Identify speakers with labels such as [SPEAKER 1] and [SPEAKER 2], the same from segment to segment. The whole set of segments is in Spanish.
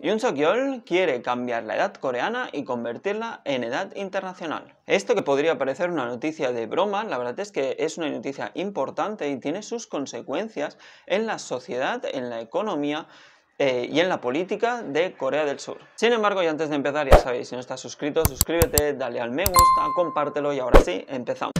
[SPEAKER 1] Yoon Suk Yeol quiere cambiar la edad coreana y convertirla en edad internacional. Esto que podría parecer una noticia de broma, la verdad es que es una noticia importante y tiene sus consecuencias en la sociedad, en la economía eh, y en la política de Corea del Sur. Sin embargo, y antes de empezar, ya sabéis, si no estás suscrito, suscríbete, dale al me gusta, compártelo y ahora sí, empezamos.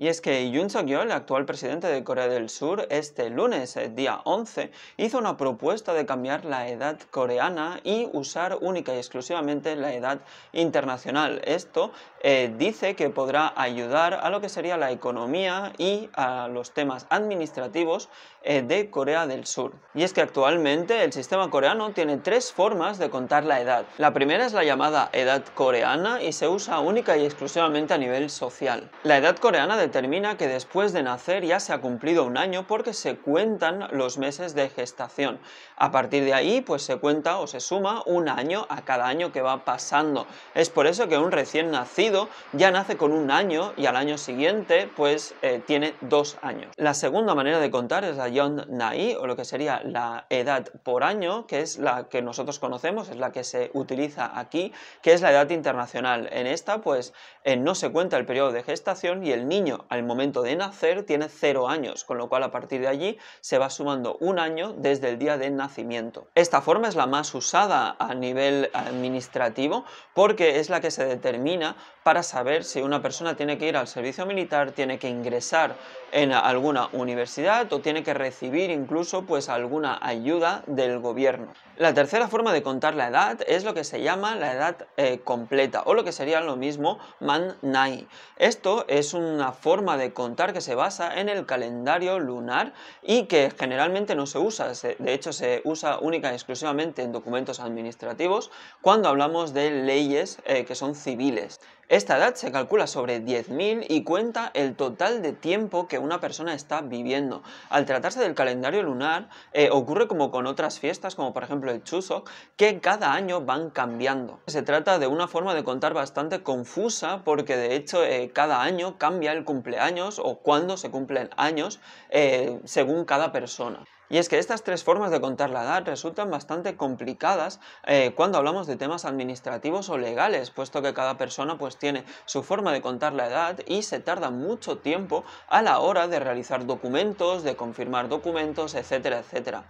[SPEAKER 1] Y es que Yoon el actual presidente de Corea del Sur, este lunes, eh, día 11, hizo una propuesta de cambiar la edad coreana y usar única y exclusivamente la edad internacional. Esto eh, dice que podrá ayudar a lo que sería la economía y a los temas administrativos eh, de Corea del Sur. Y es que actualmente el sistema coreano tiene tres formas de contar la edad. La primera es la llamada edad coreana y se usa única y exclusivamente a nivel social. La edad coreana de termina que después de nacer ya se ha cumplido un año porque se cuentan los meses de gestación. A partir de ahí, pues se cuenta o se suma un año a cada año que va pasando. Es por eso que un recién nacido ya nace con un año y al año siguiente, pues eh, tiene dos años. La segunda manera de contar es la nai o lo que sería la edad por año, que es la que nosotros conocemos, es la que se utiliza aquí, que es la edad internacional. En esta, pues eh, no se cuenta el periodo de gestación y el niño al momento de nacer tiene cero años, con lo cual a partir de allí se va sumando un año desde el día de nacimiento. Esta forma es la más usada a nivel administrativo porque es la que se determina para saber si una persona tiene que ir al servicio militar, tiene que ingresar en alguna universidad o tiene que recibir incluso pues alguna ayuda del gobierno. La tercera forma de contar la edad es lo que se llama la edad eh, completa o lo que sería lo mismo man nai. Esto es una forma forma de contar que se basa en el calendario lunar y que generalmente no se usa, de hecho se usa única y exclusivamente en documentos administrativos cuando hablamos de leyes eh, que son civiles. Esta edad se calcula sobre 10.000 y cuenta el total de tiempo que una persona está viviendo. Al tratarse del calendario lunar, eh, ocurre como con otras fiestas, como por ejemplo el Chuseok, que cada año van cambiando. Se trata de una forma de contar bastante confusa porque de hecho eh, cada año cambia el cumpleaños o cuándo se cumplen años eh, según cada persona. Y es que estas tres formas de contar la edad resultan bastante complicadas eh, cuando hablamos de temas administrativos o legales, puesto que cada persona pues tiene su forma de contar la edad y se tarda mucho tiempo a la hora de realizar documentos, de confirmar documentos, etcétera, etcétera.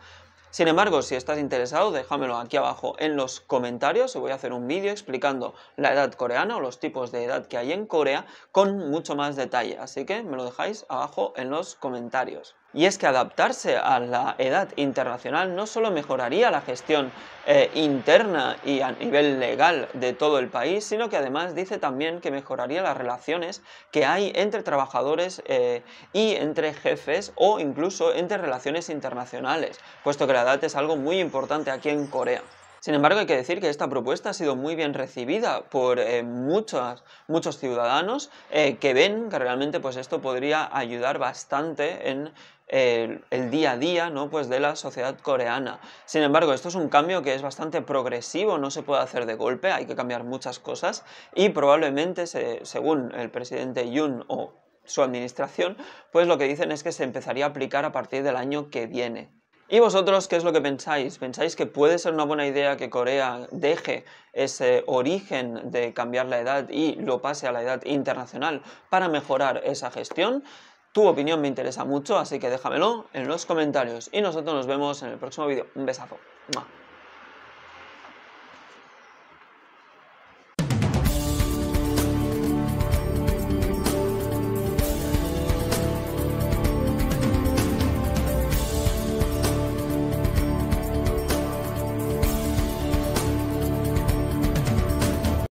[SPEAKER 1] Sin embargo, si estás interesado, déjamelo aquí abajo en los comentarios. Voy a hacer un vídeo explicando la edad coreana o los tipos de edad que hay en Corea con mucho más detalle. Así que me lo dejáis abajo en los comentarios y es que adaptarse a la edad internacional no solo mejoraría la gestión eh, interna y a nivel legal de todo el país, sino que además dice también que mejoraría las relaciones que hay entre trabajadores eh, y entre jefes o incluso entre relaciones internacionales, puesto que la edad es algo muy importante aquí en Corea. Sin embargo, hay que decir que esta propuesta ha sido muy bien recibida por eh, muchos ciudadanos eh, que ven que realmente pues, esto podría ayudar bastante en eh, el, día a día ¿no? pues de la sociedad coreana. Sin embargo, esto es un cambio que es bastante progresivo, no se puede hacer de golpe, hay que cambiar muchas cosas y probablemente, según el presidente Yun o su administración, pues lo que dicen es que se empezaría a aplicar a partir del año que viene. ¿Y vosotros qué es lo que pensáis? ¿Pensáis que puede ser una buena idea que Corea deje ese origen de cambiar la edad y lo pase a la edad internacional para mejorar esa gestión? Tu opinión me interesa mucho, así que déjamelo en los comentarios. Y nosotros nos vemos en el próximo vídeo. Un besazo.